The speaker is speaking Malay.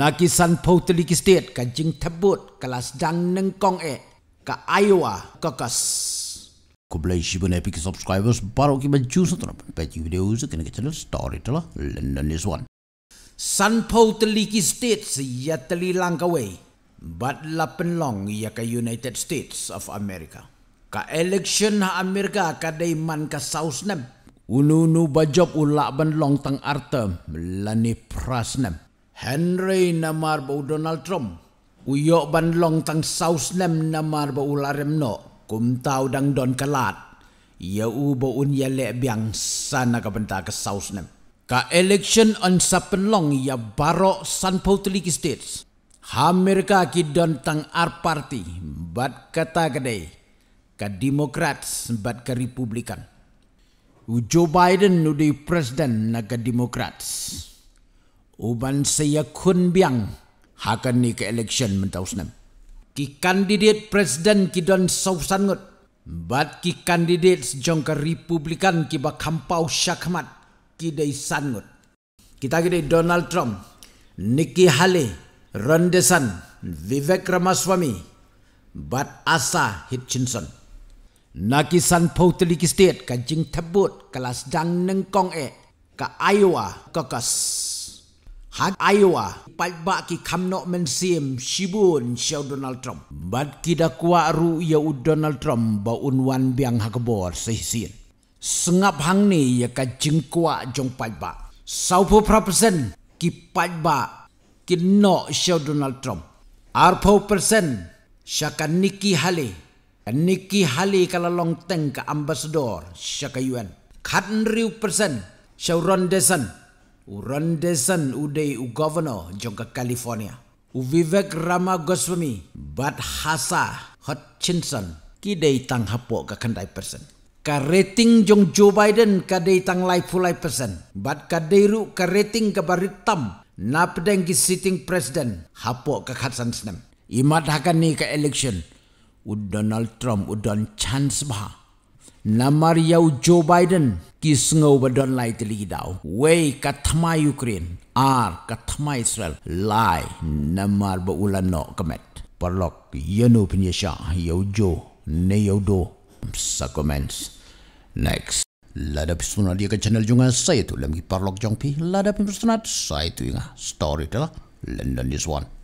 นักิสันพอตลิกิสเตตกันจึงทบุตรกลาสดังนึงกองเอกะไอวากะกัสคุณเลยชิบุนเอพิกสับสคริปต์บาร์โอคิมันจูสตรับเป็นวิดีโอสกันกับช่องสตอรี่ตัวลอนดอนนิสวันสันพอตลิกิสเตตสียาตลีลังกาเวบัดลับเป็นลองยากะยูไนเต็ดสเตตส์ออฟอเมริกากะเอเล็กชันฮะอเมริกากะไดมันกะซาวส์เนม Ununu bajop ulak benlong tang arta melani prasnam. Henry namar bau Donald Trump. Uyok ban long tang saus nem namar bau ularem no. Kum tau dang don kelat. Ya u bau un ya lek biang sana ke benta ke saus nem. Ka election on sapen long ya barok san pautili ki states. Amerika ki don tang ar party. Bat kata kedai. Ka Democrats bat ka Republican. Joe Biden nudi presiden naga Democrats. Democrats uban saya kun biang hakan ni ke election mentau senam. Ki kandidat presiden ki don sau sangut. Bat ki kandidat sejong ke republikan ki ba syakmat ki dei sangut. Kita gede Donald Trump, Nikki Haley, Ron Vivek Ramaswamy, Bat Asa Hutchinson. Naki san pautli ki state kajing tebut kelas dang nengkong e ke Iowa caucus. Hat Iowa, pat ba ki kam no men sim shibun Xiao Donald Trump. Bat ki da kwa ru ya u Donald Trump ba un wan biang ha kebor sisin. Sengap hang ni ya ka jing kwa jong pat ba. Sau po prapsen ki pat ba ki no Xiao Donald Trump. Ar po persen syaka Nikki Haley. Dan Nikki Haley kala long teng ka ambassador syaka UN. Khat riu persen Xiao Ron Desen u Ron Desen udai u governor jangka California. U Vivek Rama Goswami, Bad Hasa Hutchinson, kidei tang hapo ka kandai person. Ka rating jong Joe Biden kadei tang lai pulai person. Bad kadei ru ka rating ka baritam na pedeng ki sitting president hapo ka khatsan senam. Imat hakan ni ka election. U Donald Trump u don chance bahang namar yau Joe Biden ki sngau ba don lai te ligidau. Wei katma Ukraine ar katama Israel lai namar ba ulan no kemet. Perlok yenu penyesha yau Joe ne yau do. Sa comments. Next. Lada pesunat dia ke channel juga saya tu. Lagi parlok jongpi. Lada pesunat saya tu ingat. Story tu lah. London is one.